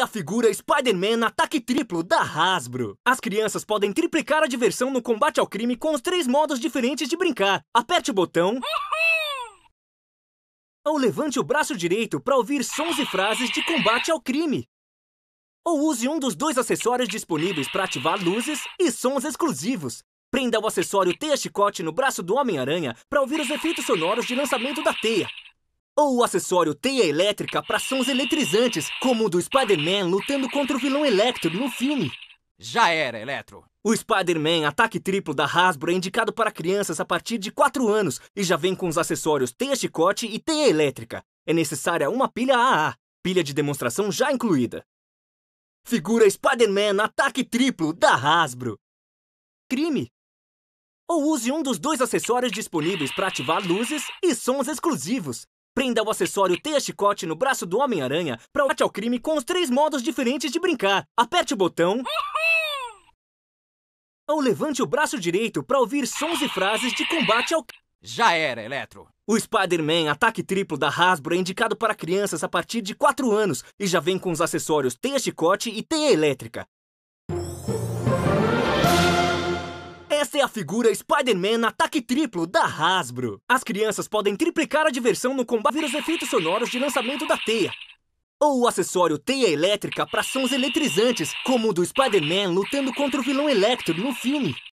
a figura Spider-Man Ataque Triplo da Hasbro. As crianças podem triplicar a diversão no combate ao crime com os três modos diferentes de brincar. Aperte o botão ou levante o braço direito para ouvir sons e frases de combate ao crime. Ou use um dos dois acessórios disponíveis para ativar luzes e sons exclusivos. Prenda o acessório Teia Chicote no braço do Homem-Aranha para ouvir os efeitos sonoros de lançamento da teia. Ou o acessório teia elétrica para sons eletrizantes, como o do Spider-Man lutando contra o vilão Electro no filme. Já era, Electro. O Spider-Man Ataque Triplo da Hasbro é indicado para crianças a partir de 4 anos e já vem com os acessórios teia chicote e teia elétrica. É necessária uma pilha AA, pilha de demonstração já incluída. Figura Spider-Man Ataque Triplo da Hasbro. Crime! Ou use um dos dois acessórios disponíveis para ativar luzes e sons exclusivos. Prenda o acessório Teia Chicote no braço do Homem-Aranha para o ao crime com os três modos diferentes de brincar. Aperte o botão. ou levante o braço direito para ouvir sons e frases de combate ao já era, Eletro. O Spider-Man Ataque Triplo da Hasbro é indicado para crianças a partir de 4 anos e já vem com os acessórios teia chicote e teia elétrica. a figura Spider-Man Ataque Triplo da Hasbro. As crianças podem triplicar a diversão no combate os efeitos sonoros de lançamento da teia. Ou o acessório teia elétrica para sons eletrizantes, como o do Spider-Man lutando contra o vilão Electro no filme.